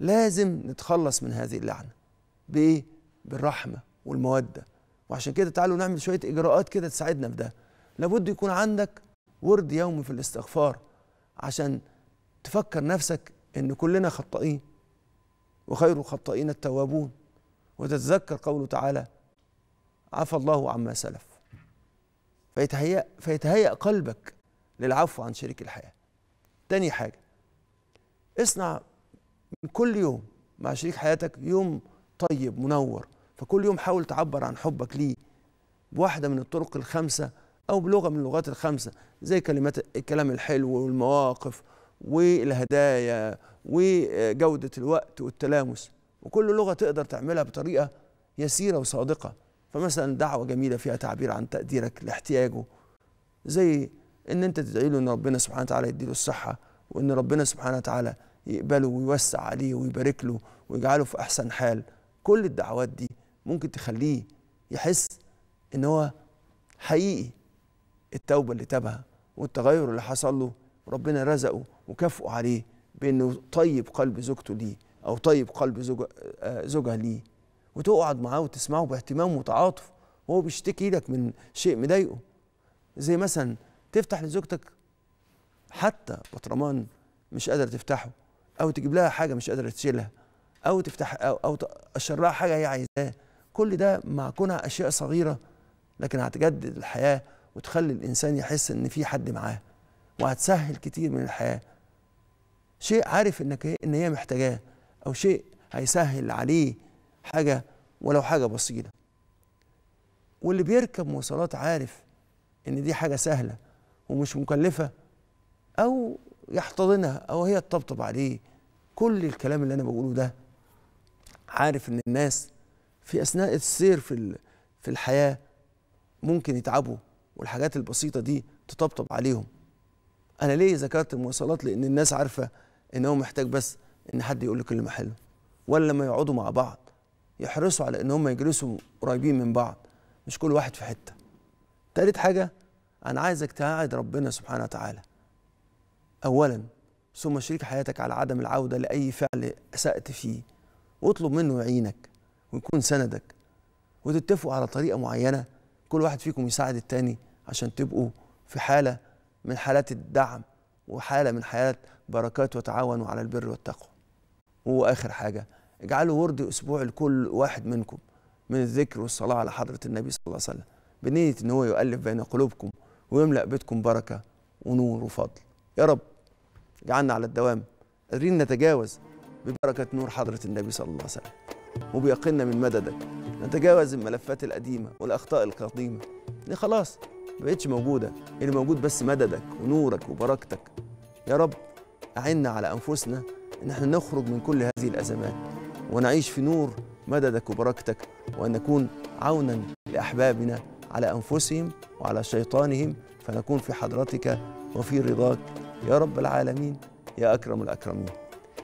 لازم نتخلص من هذه اللعنه بايه بالرحمه والموده وعشان كده تعالوا نعمل شويه اجراءات كده تساعدنا في ده لابد يكون عندك ورد يومي في الاستغفار عشان تفكر نفسك ان كلنا خطائين وخير الخطائين التوابون وتتذكر قوله تعالى عفى الله عما سلف فيتهيأ فيتهيأ قلبك للعفو عن شريك الحياة تاني حاجة اصنع من كل يوم مع شريك حياتك يوم طيب منور فكل يوم حاول تعبر عن حبك ليه بواحدة من الطرق الخمسة أو بلغة من اللغات الخمسة زي كلمات الكلام الحلو والمواقف والهدايا وجودة الوقت والتلامس وكل لغة تقدر تعملها بطريقة يسيرة وصادقة فمثلا دعوة جميلة فيها تعبير عن تقديرك لاحتياجه زي إن أنت تدعي له إن ربنا سبحانه وتعالى يديله الصحة وإن ربنا سبحانه وتعالى يقبله ويوسع عليه ويبارك له ويجعله في احسن حال كل الدعوات دي ممكن تخليه يحس ان هو حقيقي التوبه اللي تابها والتغير اللي حصل له ربنا رزقه وكافئه عليه بانه طيب قلب زوجته ليه او طيب قلب زوجها ليه وتقعد معاه وتسمعه باهتمام وتعاطف وهو بيشتكي لك من شيء مضايقه زي مثلا تفتح لزوجتك حتى بطرمان مش قادر تفتحه او تجيب لها حاجه مش قادره تشيلها او تفتح او او تقشر لها حاجه هي عايزاها كل ده مع كونها اشياء صغيره لكن هتجدد الحياه وتخلي الانسان يحس ان في حد معاه وهتسهل كتير من الحياه شيء عارف انك إيه، ان هي محتاجاه او شيء هيسهل عليه حاجه ولو حاجه بسيطه واللي بيركب مواصلات عارف ان دي حاجه سهله ومش مكلفه او يحتضنها او هي تطبطب عليه كل الكلام اللي انا بقوله ده عارف ان الناس في اثناء السير في في الحياه ممكن يتعبوا والحاجات البسيطه دي تطبطب عليهم انا ليه ذكرت المواصلات لان الناس عارفه ان هو محتاج بس ان حد يقول له كلمه حلوه ولا لما يقعدوا مع بعض يحرصوا على ان هم يجلسوا قريبين من بعض مش كل واحد في حته تالت حاجه انا عايزك تعاعد ربنا سبحانه وتعالى أولا ثم شريك حياتك على عدم العودة لأي فعل أسأت فيه واطلب منه يعينك ويكون سندك وتتفقوا على طريقة معينة كل واحد فيكم يساعد التاني عشان تبقوا في حالة من حالات الدعم وحالة من حالات بركات وتعاونوا على البر والتقوى وآخر حاجة اجعلوا ورد أسبوع لكل واحد منكم من الذكر والصلاة على حضرة النبي صلى الله عليه وسلم بنية إن هو يؤلف بين قلوبكم ويملأ بيتكم بركة ونور وفضل يا رب جعلنا على الدوام قادرين نتجاوز ببركة نور حضرة النبي صلى الله عليه وسلم وبيقنا من مددك نتجاوز الملفات القديمة والأخطاء القديمة دي خلاص ما بقتش موجودة اللي يعني موجود بس مددك ونورك وبركتك يا رب أعنا على أنفسنا إن احنا نخرج من كل هذه الأزمات ونعيش في نور مددك وبركتك وأن نكون عونا لأحبابنا على أنفسهم وعلى شيطانهم فنكون في حضرتك وفي رضاك يا رب العالمين يا أكرم الأكرمين